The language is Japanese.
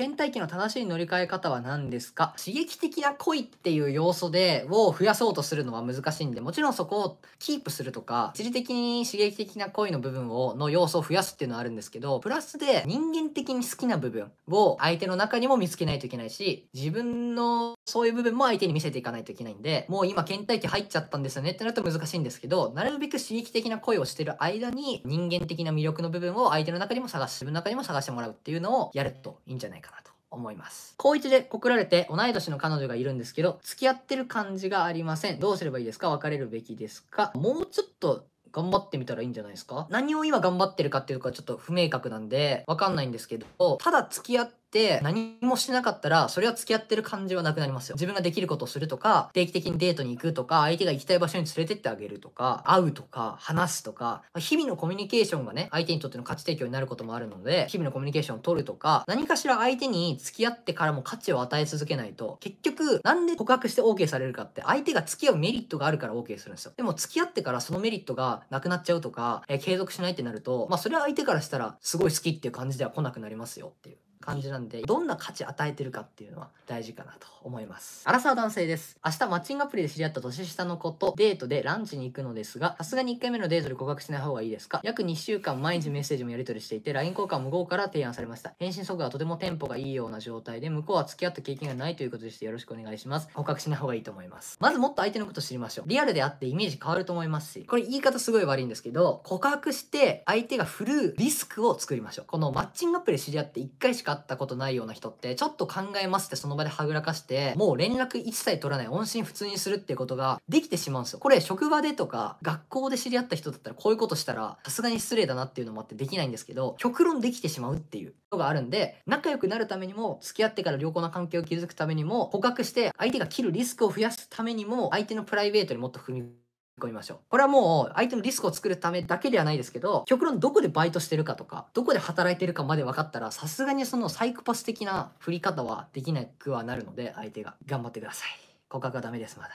倦怠期の正しい乗り換え方は何ですか刺激的な恋っていう要素でを増やそうとするのは難しいんでもちろんそこをキープするとか一時的に刺激的な恋の部分をの要素を増やすっていうのはあるんですけどプラスで人間的に好きな部分を相手の中にも見つけないといけないし自分のそういう部分も相手に見せていかないといけないんで、もう今倦怠期入っちゃったんですよねってなると難しいんですけど、なるべく刺激的な声をしてる間に人間的な魅力の部分を相手の中にも探し、自分の中にも探してもらうっていうのをやるといいんじゃないかなと。思います。高1で告られて同い年の彼女がいるんですけど、付き合ってる感じがありません。どうすればいいですか別れるべきですかもうちょっと頑張ってみたらいいんじゃないですか何を今頑張ってるかっていうかちょっと不明確なんで、わかんないんですけど、ただ付き合ってって何もしてなかったら、それは付き合ってる感じはなくなりますよ。自分ができることをするとか、定期的にデートに行くとか、相手が行きたい場所に連れてってあげるとか、会うとか、話すとか、日々のコミュニケーションがね、相手にとっての価値提供になることもあるので、日々のコミュニケーションを取るとか、何かしら相手に付き合ってからも価値を与え続けないと、結局、なんで告白して OK されるかって、相手が付き合うメリットがあるから OK するんですよ。でも付き合ってからそのメリットがなくなっちゃうとか、えー、継続しないってなると、まあそれは相手からしたら、すごい好きっていう感じでは来なくなりますよっていう。感じなんで、どんな価値与えてるかっていうのは大事かなと思います。アラサー男性です。明日マッチングアプリで知り合った年下の子とデートでランチに行くのですが、さすがに1回目のデートで告白しない方がいいですか約2週間毎日メッセージもやり取りしていて、LINE 交換無効から提案されました。返信速度はとてもテンポがいいような状態で、向こうは付き合った経験がないということでしてよろしくお願いします。告白しない方がいいと思います。まずもっと相手のこと知りましょう。リアルであってイメージ変わると思いますし、これ言い方すごい悪いんですけど、告白して相手が振るうリスクを作りましょう。このマッチングアプリで知り合って1回しかかったことないような人って、ちょっと考えますってその場ではぐらかして、もう連絡一切取らない、音信不通にするっていうことができてしまうんですよ。これ、職場でとか、学校で知り合った人だったら、こういうことしたら、さすがに失礼だなっていうのもあってできないんですけど、極論できてしまうっていうのがあるんで、仲良くなるためにも、付き合ってから良好な関係を築くためにも、捕獲して、相手が切るリスクを増やすためにも、相手のプライベートにもっと踏み込みましょう。これはもう相手のリスクを作るためだけではないですけど、極論どこでバイトしてるかとか、どこで働いてるかまで分かったら、さすがにそのサイクパス的な振り方はできなくはなるので、相手が頑張ってください。告白はダメです、まだ。